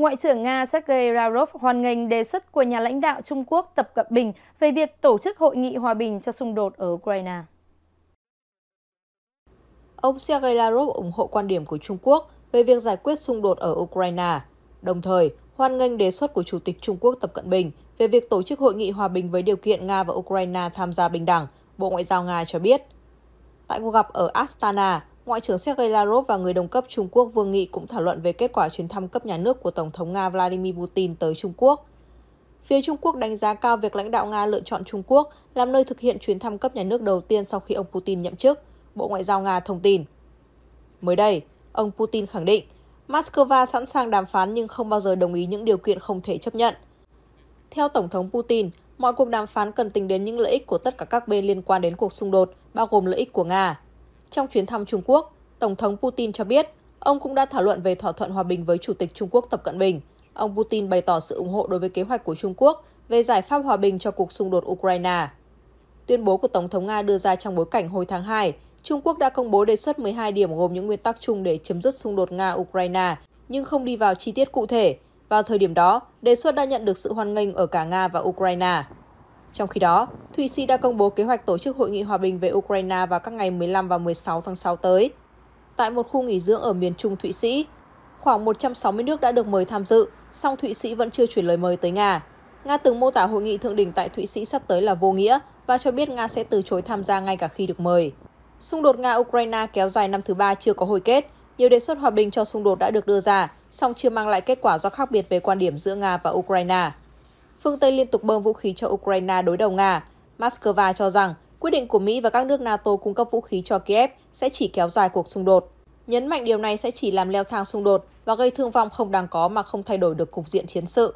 Ngoại trưởng Nga Sergei Lavrov hoan nghênh đề xuất của nhà lãnh đạo Trung Quốc Tập Cận Bình về việc tổ chức hội nghị hòa bình cho xung đột ở Ukraine. Ông Sergei Lavrov ủng hộ quan điểm của Trung Quốc về việc giải quyết xung đột ở Ukraine, đồng thời hoan nghênh đề xuất của Chủ tịch Trung Quốc Tập Cận Bình về việc tổ chức hội nghị hòa bình với điều kiện Nga và Ukraine tham gia bình đẳng, Bộ Ngoại giao Nga cho biết. Tại cuộc gặp ở Astana, Ngoại trưởng Sergei Lavrov và người đồng cấp Trung Quốc Vương Nghị cũng thảo luận về kết quả chuyến thăm cấp nhà nước của Tổng thống Nga Vladimir Putin tới Trung Quốc. Phía Trung Quốc đánh giá cao việc lãnh đạo Nga lựa chọn Trung Quốc làm nơi thực hiện chuyến thăm cấp nhà nước đầu tiên sau khi ông Putin nhậm chức, Bộ Ngoại giao Nga thông tin. Mới đây, ông Putin khẳng định Moscow sẵn sàng đàm phán nhưng không bao giờ đồng ý những điều kiện không thể chấp nhận. Theo Tổng thống Putin, mọi cuộc đàm phán cần tính đến những lợi ích của tất cả các bên liên quan đến cuộc xung đột, bao gồm lợi ích của Nga. Trong chuyến thăm Trung Quốc, Tổng thống Putin cho biết ông cũng đã thảo luận về thỏa thuận hòa bình với Chủ tịch Trung Quốc Tập Cận Bình. Ông Putin bày tỏ sự ủng hộ đối với kế hoạch của Trung Quốc về giải pháp hòa bình cho cuộc xung đột Ukraine. Tuyên bố của Tổng thống Nga đưa ra trong bối cảnh hồi tháng 2, Trung Quốc đã công bố đề xuất 12 điểm gồm những nguyên tắc chung để chấm dứt xung đột Nga-Ukraine, nhưng không đi vào chi tiết cụ thể. Vào thời điểm đó, đề xuất đã nhận được sự hoan nghênh ở cả Nga và Ukraine. Trong khi đó, Thụy Sĩ đã công bố kế hoạch tổ chức hội nghị hòa bình về Ukraine vào các ngày 15 và 16 tháng 6 tới. Tại một khu nghỉ dưỡng ở miền trung Thụy Sĩ, khoảng 160 nước đã được mời tham dự, song Thụy Sĩ vẫn chưa chuyển lời mời tới Nga. Nga từng mô tả hội nghị thượng đỉnh tại Thụy Sĩ sắp tới là vô nghĩa và cho biết Nga sẽ từ chối tham gia ngay cả khi được mời. Xung đột Nga-Ukraine kéo dài năm thứ ba chưa có hồi kết, nhiều đề xuất hòa bình cho xung đột đã được đưa ra, song chưa mang lại kết quả do khác biệt về quan điểm giữa Nga và Ukraine phương Tây liên tục bơm vũ khí cho Ukraine đối đầu Nga. Moscow cho rằng quyết định của Mỹ và các nước NATO cung cấp vũ khí cho Kiev sẽ chỉ kéo dài cuộc xung đột. Nhấn mạnh điều này sẽ chỉ làm leo thang xung đột và gây thương vong không đáng có mà không thay đổi được cục diện chiến sự.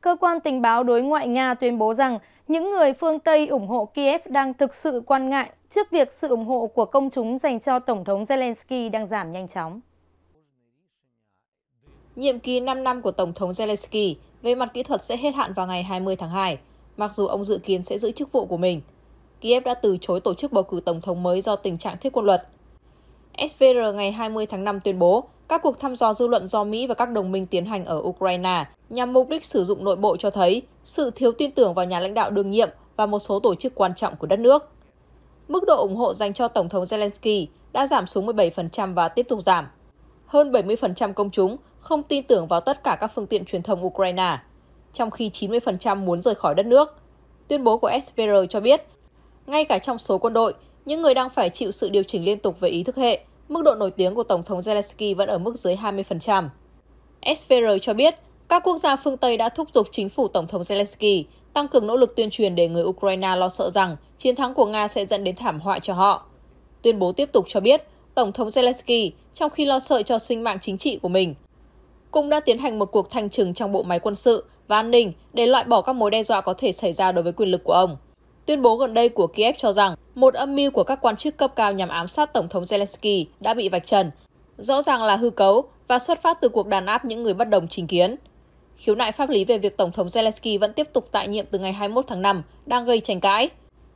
Cơ quan tình báo đối ngoại Nga tuyên bố rằng những người phương Tây ủng hộ Kiev đang thực sự quan ngại trước việc sự ủng hộ của công chúng dành cho Tổng thống Zelensky đang giảm nhanh chóng. Nhiệm kỳ 5 năm của Tổng thống Zelensky về mặt kỹ thuật sẽ hết hạn vào ngày 20 tháng 2, mặc dù ông dự kiến sẽ giữ chức vụ của mình. Kiev đã từ chối tổ chức bầu cử tổng thống mới do tình trạng thiết quân luật. SVR ngày 20 tháng 5 tuyên bố các cuộc thăm dò dư luận do Mỹ và các đồng minh tiến hành ở Ukraine nhằm mục đích sử dụng nội bộ cho thấy sự thiếu tin tưởng vào nhà lãnh đạo đương nhiệm và một số tổ chức quan trọng của đất nước. Mức độ ủng hộ dành cho Tổng thống Zelensky đã giảm xuống 17% và tiếp tục giảm hơn 70% công chúng không tin tưởng vào tất cả các phương tiện truyền thông Ukraine, trong khi 90% muốn rời khỏi đất nước. Tuyên bố của SVR cho biết, ngay cả trong số quân đội, những người đang phải chịu sự điều chỉnh liên tục về ý thức hệ, mức độ nổi tiếng của Tổng thống Zelensky vẫn ở mức dưới 20%. SVR cho biết, các quốc gia phương Tây đã thúc giục chính phủ Tổng thống Zelensky tăng cường nỗ lực tuyên truyền để người Ukraine lo sợ rằng chiến thắng của Nga sẽ dẫn đến thảm họa cho họ. Tuyên bố tiếp tục cho biết, Tổng thống Zelensky, trong khi lo sợ cho sinh mạng chính trị của mình, cũng đã tiến hành một cuộc thanh trừng trong bộ máy quân sự và an ninh để loại bỏ các mối đe dọa có thể xảy ra đối với quyền lực của ông. Tuyên bố gần đây của Kiev cho rằng một âm mưu của các quan chức cấp cao nhằm ám sát Tổng thống Zelensky đã bị vạch trần, rõ ràng là hư cấu và xuất phát từ cuộc đàn áp những người bất đồng chính kiến. Khiếu nại pháp lý về việc Tổng thống Zelensky vẫn tiếp tục tại nhiệm từ ngày 21 tháng 5 đang gây tranh cãi.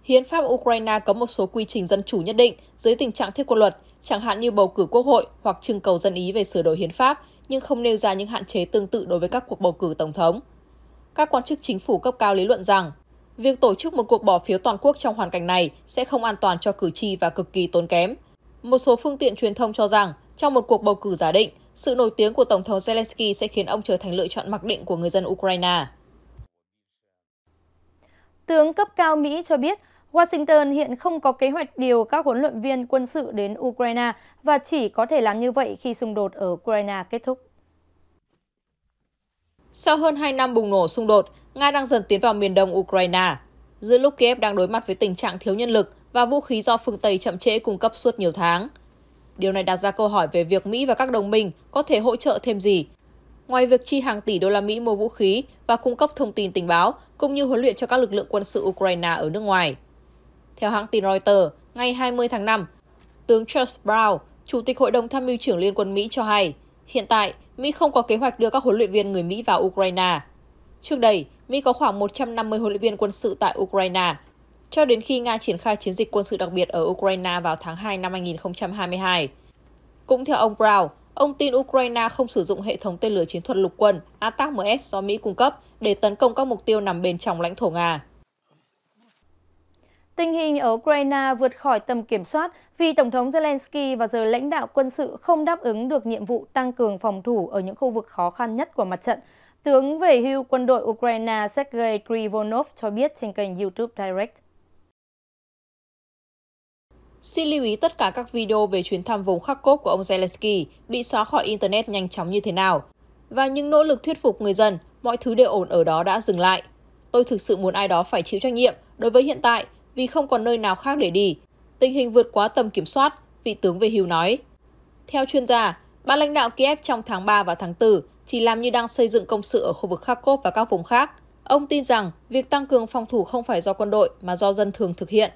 Hiến pháp Ukraine có một số quy trình dân chủ nhất định dưới tình trạng thiết quân luật, chẳng hạn như bầu cử quốc hội hoặc trưng cầu dân ý về sửa đổi hiến pháp, nhưng không nêu ra những hạn chế tương tự đối với các cuộc bầu cử tổng thống. Các quan chức chính phủ cấp cao lý luận rằng, việc tổ chức một cuộc bỏ phiếu toàn quốc trong hoàn cảnh này sẽ không an toàn cho cử tri và cực kỳ tốn kém. Một số phương tiện truyền thông cho rằng, trong một cuộc bầu cử giả định, sự nổi tiếng của Tổng thống Zelensky sẽ khiến ông trở thành lựa chọn mặc định của người dân Ukraine. Tướng cấp cao Mỹ cho biết Washington hiện không có kế hoạch điều các huấn luyện viên quân sự đến Ukraine và chỉ có thể làm như vậy khi xung đột ở Ukraine kết thúc. Sau hơn 2 năm bùng nổ xung đột, Nga đang dần tiến vào miền đông Ukraine. Giữa lúc Kiev đang đối mặt với tình trạng thiếu nhân lực và vũ khí do phương Tây chậm trễ cung cấp suốt nhiều tháng. Điều này đặt ra câu hỏi về việc Mỹ và các đồng minh có thể hỗ trợ thêm gì. Ngoài việc chi hàng tỷ đô la Mỹ mua vũ khí và cung cấp thông tin tình báo, cũng như huấn luyện cho các lực lượng quân sự Ukraine ở nước ngoài. Theo hãng tin Reuters, ngày 20 tháng 5, tướng Charles Brown, Chủ tịch Hội đồng Tham mưu trưởng Liên quân Mỹ cho hay, hiện tại Mỹ không có kế hoạch đưa các huấn luyện viên người Mỹ vào Ukraine. Trước đây, Mỹ có khoảng 150 huấn luyện viên quân sự tại Ukraine, cho đến khi Nga triển khai chiến dịch quân sự đặc biệt ở Ukraine vào tháng 2 năm 2022. Cũng theo ông Brown, ông tin Ukraine không sử dụng hệ thống tên lửa chiến thuật lục quân ATACMS do Mỹ cung cấp để tấn công các mục tiêu nằm bên trong lãnh thổ Nga. Tình hình ở Ukraine vượt khỏi tầm kiểm soát vì Tổng thống Zelensky và giờ lãnh đạo quân sự không đáp ứng được nhiệm vụ tăng cường phòng thủ ở những khu vực khó khăn nhất của mặt trận. Tướng về hưu quân đội Ukraine Sergei Krivonov cho biết trên kênh YouTube Direct. Xin lưu ý tất cả các video về chuyến thăm vùng khắc cốt của ông Zelensky bị xóa khỏi Internet nhanh chóng như thế nào. Và những nỗ lực thuyết phục người dân, mọi thứ đều ổn ở đó đã dừng lại. Tôi thực sự muốn ai đó phải chịu trách nhiệm đối với hiện tại vì không còn nơi nào khác để đi. Tình hình vượt quá tầm kiểm soát, vị tướng về hưu nói. Theo chuyên gia, ban lãnh đạo Kiev trong tháng 3 và tháng 4 chỉ làm như đang xây dựng công sự ở khu vực Kharkov và các vùng khác. Ông tin rằng việc tăng cường phòng thủ không phải do quân đội mà do dân thường thực hiện.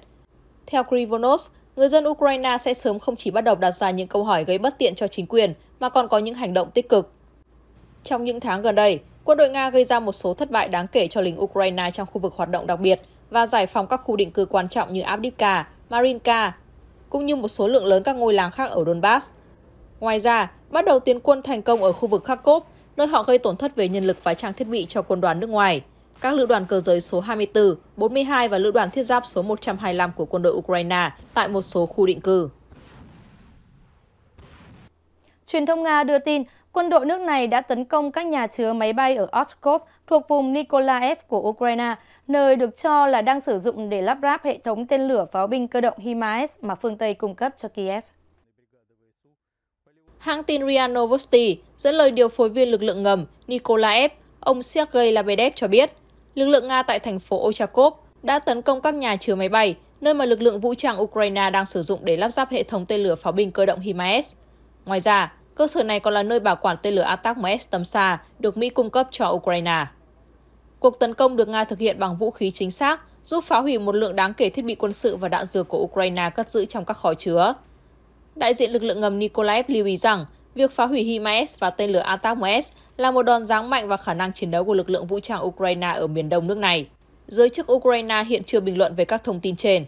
Theo Krivonos, người dân Ukraine sẽ sớm không chỉ bắt đầu đặt ra những câu hỏi gây bất tiện cho chính quyền mà còn có những hành động tích cực. Trong những tháng gần đây, quân đội Nga gây ra một số thất bại đáng kể cho lính Ukraine trong khu vực hoạt động đặc biệt và giải phóng các khu định cư quan trọng như Avdiivka, Marinka, cũng như một số lượng lớn các ngôi làng khác ở Donbass. Ngoài ra, bắt đầu tiến quân thành công ở khu vực Kharkov, nơi họ gây tổn thất về nhân lực và trang thiết bị cho quân đoàn nước ngoài. Các lữ đoàn cơ giới số 24, 42 và lữ đoàn thiết giáp số 125 của quân đội Ukraine tại một số khu định cư. Truyền thông Nga đưa tin Quân đội nước này đã tấn công các nhà chứa máy bay ở Oshkov thuộc vùng Nikolaev của Ukraine, nơi được cho là đang sử dụng để lắp ráp hệ thống tên lửa pháo binh cơ động HIMARS mà phương Tây cung cấp cho Kiev. Hãng tin RIA Novosti dẫn lời điều phối viên lực lượng ngầm Nikolaev, ông Sergei Labedev cho biết, lực lượng Nga tại thành phố Ochakov đã tấn công các nhà chứa máy bay, nơi mà lực lượng vũ trang Ukraine đang sử dụng để lắp ráp hệ thống tên lửa pháo binh cơ động HIMARS. Ngoài ra, Cơ sở này còn là nơi bảo quản tên lửa Atacms tầm xa được Mỹ cung cấp cho Ukraine. Cuộc tấn công được Nga thực hiện bằng vũ khí chính xác, giúp phá hủy một lượng đáng kể thiết bị quân sự và đạn dược của Ukraine cất giữ trong các kho chứa. Đại diện lực lượng ngầm Nikolaev lưu ý rằng, việc phá hủy HIMARS và tên lửa Atacms là một đòn giáng mạnh vào khả năng chiến đấu của lực lượng vũ trang Ukraine ở miền đông nước này. Giới chức Ukraine hiện chưa bình luận về các thông tin trên.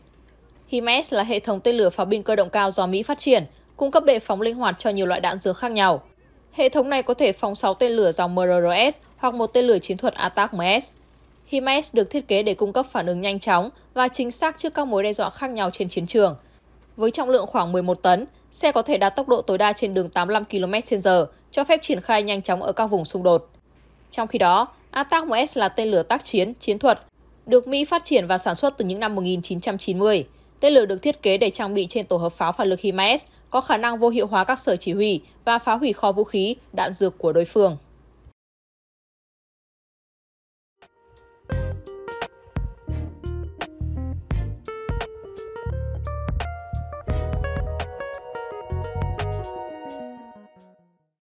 HIMARS là hệ thống tên lửa pháo binh cơ động cao do Mỹ phát triển, cung cấp bệ phóng linh hoạt cho nhiều loại đạn dược khác nhau. Hệ thống này có thể phóng 6 tên lửa dòng MRRS hoặc một tên lửa chiến thuật ATACMS. HIMARS được thiết kế để cung cấp phản ứng nhanh chóng và chính xác trước các mối đe dọa khác nhau trên chiến trường. Với trọng lượng khoảng 11 tấn, xe có thể đạt tốc độ tối đa trên đường 85 km/h, cho phép triển khai nhanh chóng ở các vùng xung đột. Trong khi đó, ATACMS là tên lửa tác chiến, chiến thuật, được Mỹ phát triển và sản xuất từ những năm 1990. Tên lửa được thiết kế để trang bị trên tổ hợp pháo phản lực HIMARS có khả năng vô hiệu hóa các sở chỉ huy và phá hủy kho vũ khí, đạn dược của đối phương.